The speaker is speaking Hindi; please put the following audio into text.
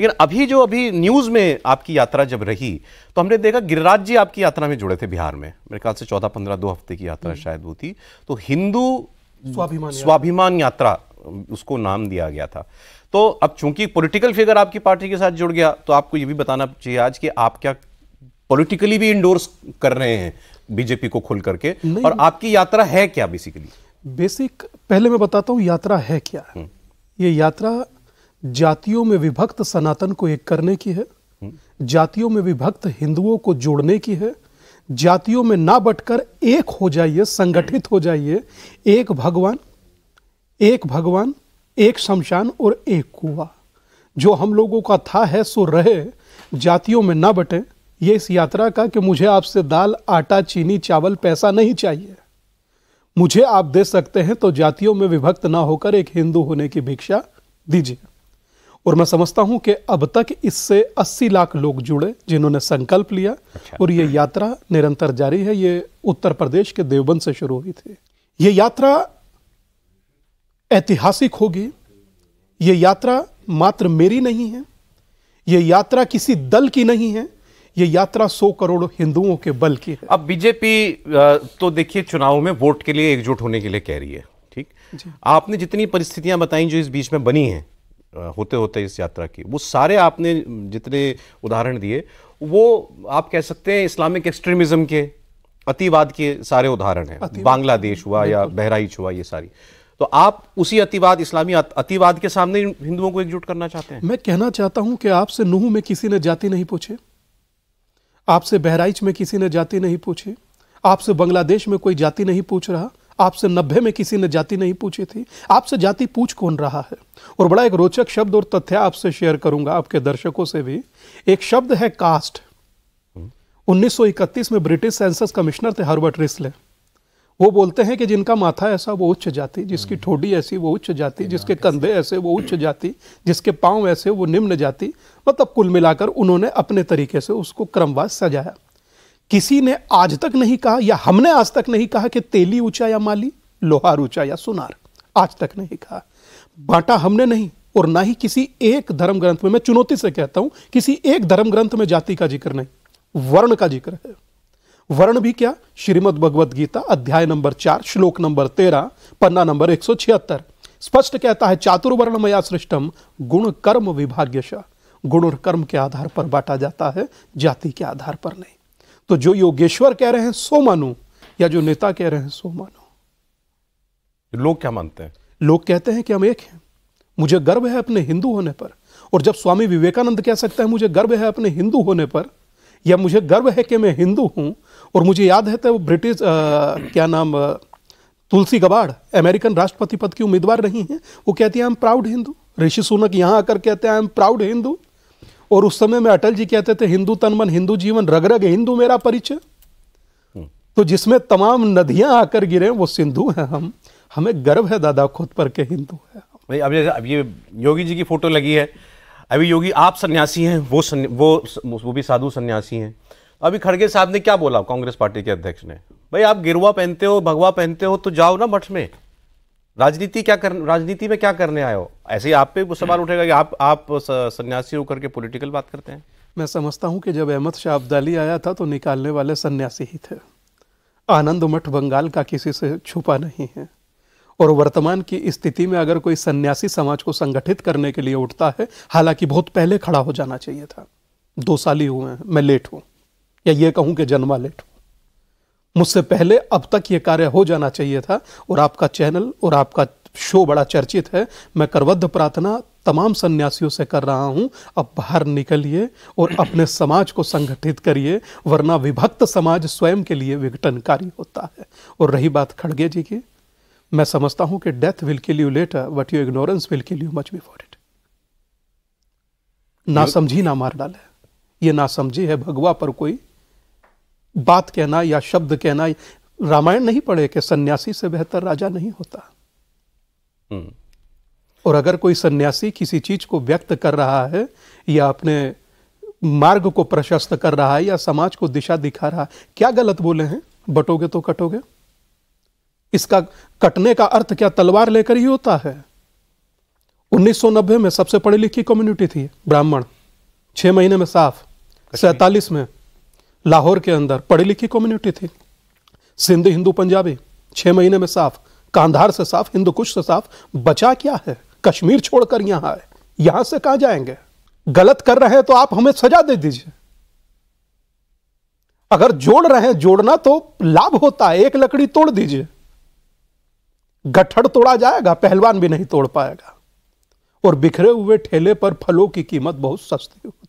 लेकिन अभी जो अभी न्यूज़ में आपकी यात्रा जब रही तो हमने देखा गिरिराज जी आपकी यात्रा में जुड़े थे बिहार में मेरे ख्याल से चौदह पंद्रह दो हफ्ते की यात्रा हम्म। शायद वो थी तो हिंदू स्वाभिमान स्वाभिमान यात्रा उसको नाम दिया गया था तो अब चूंकि पॉलिटिकल फिगर आपकी पार्टी के साथ जुड़ गया तो आपको ये भी बताना चाहिए आज कि आप क्या पॉलिटिकली भी इंडोर्स कर रहे हैं बीजेपी को खुल करके और आपकी यात्रा है क्या बेसिकली बेसिक पहले मैं बताता हूँ यात्रा है क्या हम्म। ये यात्रा जातियों में विभक्त सनातन को एक करने की है जातियों में विभक्त हिंदुओं को जोड़ने की है जातियों में ना बटकर एक हो जाइए संगठित हो जाइए एक भगवान एक भगवान एक शमशान और एक कुआ जो हम लोगों का था है सो रहे जातियों में ना बटे ये इस यात्रा का कि मुझे आपसे दाल आटा चीनी चावल पैसा नहीं चाहिए मुझे आप दे सकते हैं तो जातियों में विभक्त ना होकर एक हिंदू होने की भिक्षा दीजिए और मैं समझता हूं कि अब तक इससे 80 लाख लोग जुड़े जिन्होंने संकल्प लिया अच्छा। और ये यात्रा निरंतर जारी है ये उत्तर प्रदेश के देवबंद से शुरू हुई थी ये यात्रा ऐतिहासिक होगी ये यात्रा मात्र मेरी नहीं है ये यात्रा किसी दल की नहीं है ये यात्रा सौ करोड़ हिंदुओं के बल की है अब बीजेपी तो देखिए चुनाव में वोट के लिए एकजुट होने के लिए कह रही है ठीक आपने जितनी परिस्थितियां बताई जो इस बीच में बनी हैं होते होते इस यात्रा की वो सारे आपने जितने उदाहरण दिए वो आप कह सकते हैं इस्लामिक एक्सट्रीमिज्म के अतिवाद के सारे उदाहरण हैं बांग्लादेश हुआ या बहराइच हुआ ये सारी तो आप उसी अतिवाद इस्लामी अतिवाद के सामने हिंदुओं को एकजुट करना चाहते हैं मैं कहना चाहता हूं कि आपसे नूह में किसी ने जाति नहीं पूछे आपसे बहराइच में किसी ने जाति नहीं पूछी आपसे बांग्लादेश में कोई जाति नहीं पूछ रहा आपसे नब्बे में किसी ने जाति नहीं पूछी थी आपसे जाति पूछ कौन रहा है और बड़ा एक रोचक शब्द और तथ्य आपसे शेयर करूंगा आपके दर्शकों से भी एक शब्द है कास्ट 1931 में ब्रिटिश सेंसस कमिश्नर थे हर्बर्ट रिस्ले वो बोलते हैं कि जिनका माथा ऐसा वो उच्च जाति जिसकी हम्म। ठोडी ऐसी वो उच्च जाति जिसके कंधे ऐसे वो उच्च जाति जिसके पांव ऐसे वो निम्न जाति मतलब कुल मिलाकर उन्होंने अपने तरीके से उसको क्रमवार सजाया किसी ने आज तक नहीं कहा या हमने आज तक नहीं कहा कि तेली ऊंचा या माली लोहार ऊंचा या सुनार आज तक नहीं कहा बांटा हमने नहीं और ना ही किसी एक धर्म ग्रंथ में मैं चुनौती से कहता हूं किसी एक धर्म ग्रंथ में जाति का जिक्र नहीं वर्ण का जिक्र है वर्ण भी क्या श्रीमद भगवत गीता अध्याय नंबर चार श्लोक नंबर तेरह पन्ना नंबर एक सौ छिहत्तर स्पष्ट कहता है चातुर्वर्ण मया सृष्टम गुण कर्म विभाग्यशा गुण और कर्म के आधार पर बांटा जाता है जाति के आधार पर नहीं तो जो योगेश्वर कह रहे हैं सो मानो या जो नेता कह रहे हैं सो मानो लोग क्या मानते हैं लोग कहते हैं कि हम एक हैं मुझे गर्व है अपने हिंदू होने पर और जब स्वामी विवेकानंद कह सकता है मुझे गर्व है अपने हिंदू होने पर या मुझे गर्व है कि मैं हिंदू हूं और मुझे याद है तो ब्रिटिश क्या नाम तुलसी गबाड़ अमेरिकन राष्ट्रपति पद की उम्मीदवार रही हैं वो कहती हैं I am proud Hindu Rishi Sunak यहां आकर कहते हैं आई एम प्राउड हिंदू और उस समय में अटल जी कहते थे हिंदू तन मन हिंदू जीवन रग रग हिंदू मेरा परिचय हम्म। तो जिसमें तमाम नदियां आकर गिरे वो सिंधु हैं हम हमें गर्व है दादा खुद पर के हिंदू है भाई अब ये, अब ये योगी जी की फोटो लगी है अभी योगी आप सन्यासी हैं वो सन्य, वो वो भी साधु सन्यासी हैं तो अभी खड़गे साहब ने क्या बोला कांग्रेस पार्टी के अध्यक्ष ने भाई आप गिरुआ पहनते हो भगवा पहनते हो तो जाओ ना मठ में राजनीति क्या कर राजनीति में क्या करने आए हो ऐसे ही आप पे सवाल उठेगा कि आप आप सन्यासी होकर के पॉलिटिकल बात करते हैं मैं समझता हूं कि जब अहमद शाह अब्दाली आया था तो निकालने वाले सन्यासी ही थे आनंद मठ बंगाल का किसी से छुपा नहीं है और वर्तमान की स्थिति में अगर कोई सन्यासी समाज को संगठित करने के लिए उठता है हालांकि बहुत पहले खड़ा हो जाना चाहिए था दो साल ही हुए हैं मैं लेट हूँ या ये कहूँ कि जन्मा लेट हूँ मुझसे पहले अब तक ये कार्य हो जाना चाहिए था और आपका चैनल और आपका शो बड़ा चर्चित है मैं करवद्ध प्रार्थना तमाम सन्यासियों से कर रहा हूं अब बाहर निकलिए और अपने समाज को संगठित करिए वरना विभक्त समाज स्वयं के लिए विघटनकारी होता है और रही बात खड़गे जी की मैं समझता हूं कि death will kill you later what you ignorance will kill you much before it ना समझी ना मार डाले ये ना समझी है भगवा पर कोई बात कहना या शब्द कहना रामायण नहीं पढ़े कि सन्यासी से बेहतर राजा नहीं होता हम्म। और अगर कोई सन्यासी किसी चीज को व्यक्त कर रहा है या अपने मार्ग को प्रशस्त कर रहा है या समाज को दिशा दिखा रहा है क्या गलत बोले हैं बटोगे तो कटोगे इसका कटने का अर्थ क्या तलवार लेकर ही होता है 1990 में सबसे पढ़ी लिखी कम्युनिटी थी ब्राह्मण छह महीने में साफ सैतालीस में लाहौर के अंदर पढ़ी लिखी कम्युनिटी थी सिंध हिंदू पंजाबी छः महीने में साफ कांधार से साफ हिंदू कुश से साफ बचा क्या है कश्मीर छोड़कर यहाँ आए यहां से कहा जाएंगे गलत कर रहे हैं तो आप हमें सजा दे दीजिए अगर जोड़ रहे हैं जोड़ना तो लाभ होता है एक लकड़ी तोड़ दीजिए गठड़ तोड़ा जाएगा पहलवान भी नहीं तोड़ पाएगा और बिखरे हुए ठेले पर फलों की कीमत बहुत सस्ती